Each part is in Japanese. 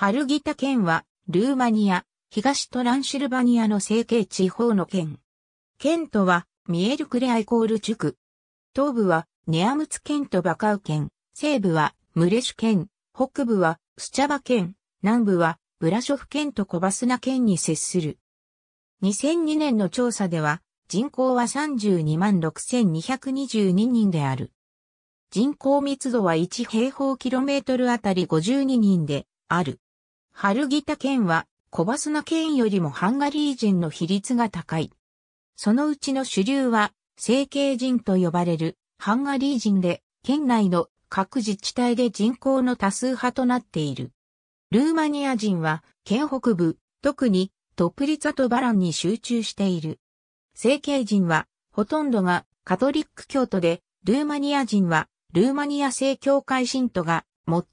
ハルギタ県は、ルーマニア、東トランシルバニアの成形地方の県。県都は、ミエルクレアイコール地区。東部は、ネアムツ県とバカウ県、西部は、ムレシュ県、北部は、スチャバ県、南部は、ブラショフ県とコバスナ県に接する。2002年の調査では、人口は32万6222人である。人口密度は1平方キロメートルあたり52人である。春ギタ県は、コバスナ県よりもハンガリー人の比率が高い。そのうちの主流は、成形人と呼ばれるハンガリー人で、県内の各自治体で人口の多数派となっている。ルーマニア人は、県北部、特にトプリツァとバランに集中している。成形人は、ほとんどがカトリック教徒で、ルーマニア人は、ルーマニア正教会信徒が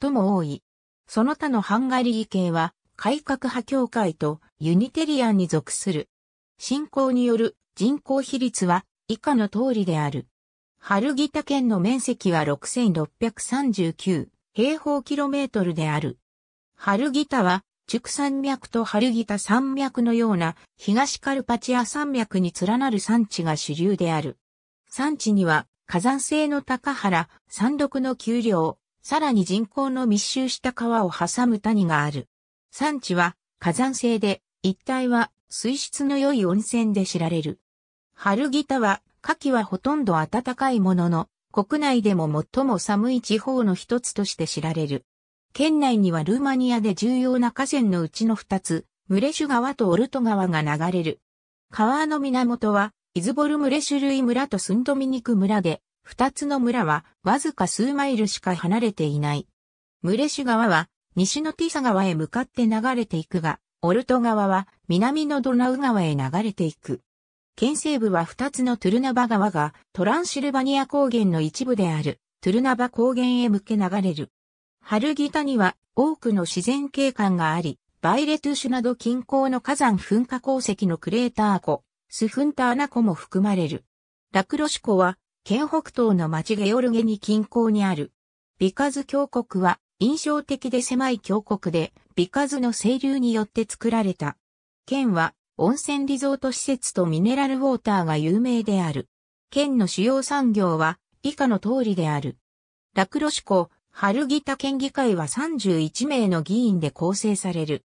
最も多い。その他のハンガリー系は、改革派協会とユニテリアンに属する。信仰による人口比率は以下の通りである。ハルギタ県の面積は6639平方キロメートルである。ハルギタは、畜山脈とハルギタ山脈のような東カルパチア山脈に連なる山地が主流である。山地には火山性の高原、山麓の丘陵、さらに人口の密集した川を挟む谷がある。産地は火山性で、一帯は水質の良い温泉で知られる。春ギタは、夏季はほとんど暖かいものの、国内でも最も寒い地方の一つとして知られる。県内にはルーマニアで重要な河川のうちの二つ、ムレシュ川とオルト川が流れる。川の源は、イズボルムレシュルイ村とスンドミニク村で、二つの村はわずか数マイルしか離れていない。ムレシュ川は西のティサ川へ向かって流れていくが、オルト川は南のドナウ川へ流れていく。県西部は二つのトゥルナバ川がトランシルバニア高原の一部であるトゥルナバ高原へ向け流れる。春ギタには多くの自然景観があり、バイレトゥシュなど近郊の火山噴火鉱石のクレーター湖、スフンターナ湖も含まれる。ラクロシ湖は県北東の町ゲオルゲに近郊にある。ビカズ峡谷は印象的で狭い峡谷で、ビカズの清流によって作られた。県は温泉リゾート施設とミネラルウォーターが有名である。県の主要産業は以下の通りである。ラクロシコ、春ギタ県議会は31名の議員で構成される。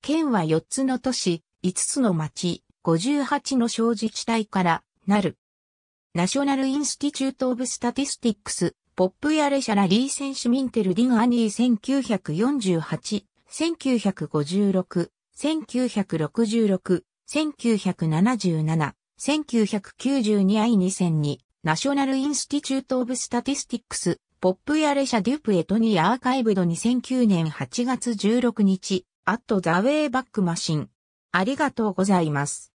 県は4つの都市、5つの町、58の小自治体からなる。ナショナル・インスティチュート・オブ・スタティスティックス、ポップ・ヤレシャラ・リー・センシュ・ミンテル・ディガ・アニー1948、1956、1966、1977、1992愛2002、ナショナル・インスティチュート・オブ・スタティスティックス、ポップ・ヤレシャ・デュプ・エトニー・アーカイブド2009年8月16日、アット・ザ・ウェイ・バック・マシン。ありがとうございます。